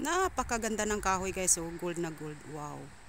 Napakaganda ng kahoy guys. So, oh. gold na gold. Wow.